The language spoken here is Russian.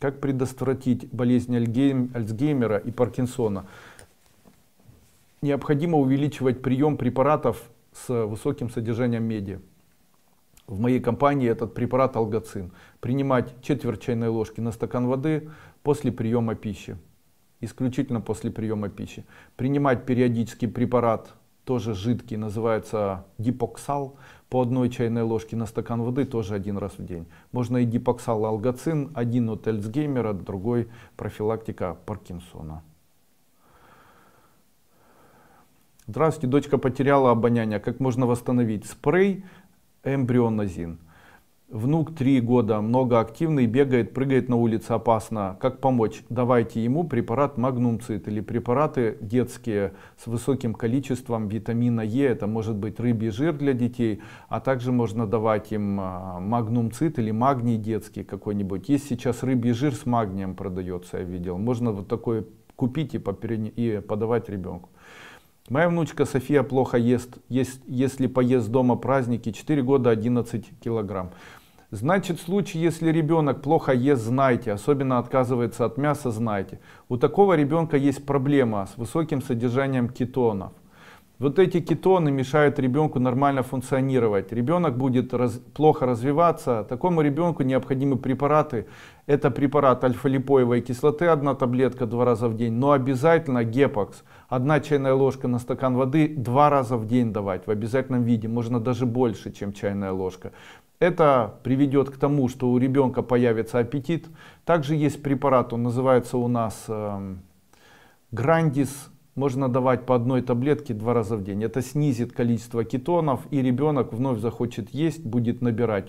Как предотвратить болезнь Альцгеймера и Паркинсона? Необходимо увеличивать прием препаратов с высоким содержанием меди. В моей компании этот препарат алгоцин. Принимать четверть чайной ложки на стакан воды после приема пищи. Исключительно после приема пищи. Принимать периодически препарат тоже жидкий, называется дипоксал, по одной чайной ложке на стакан воды тоже один раз в день. Можно и дипоксал алгоцин, один от Эльцгеймера, другой профилактика Паркинсона. Здравствуйте, дочка потеряла обоняние, как можно восстановить? Спрей эмбрионозин. Внук 3 года, многоактивный, бегает, прыгает на улице, опасно. Как помочь? Давайте ему препарат магнумцит или препараты детские с высоким количеством витамина Е, это может быть рыбий жир для детей, а также можно давать им а, магнумцит или магний детский какой-нибудь. Есть сейчас рыбий жир с магнием продается, я видел. Можно вот такой купить и, подавать ребенку. Моя внучка София плохо ест, ест если поест дома праздники, 4 года 11 килограмм. Значит, в случае, если ребенок плохо ест, знайте, особенно отказывается от мяса, знайте. У такого ребенка есть проблема с высоким содержанием кетонов. Вот эти кетоны мешают ребенку нормально функционировать. Ребенок будет раз, плохо развиваться. Такому ребенку необходимы препараты. Это препарат альфа-липоевой кислоты, одна таблетка два раза в день. Но обязательно гепакс, одна чайная ложка на стакан воды, два раза в день давать в обязательном виде. Можно даже больше, чем чайная ложка. Это приведет к тому, что у ребенка появится аппетит. Также есть препарат, он называется у нас эм, Грандис. Можно давать по одной таблетке два раза в день. Это снизит количество кетонов, и ребенок вновь захочет есть, будет набирать.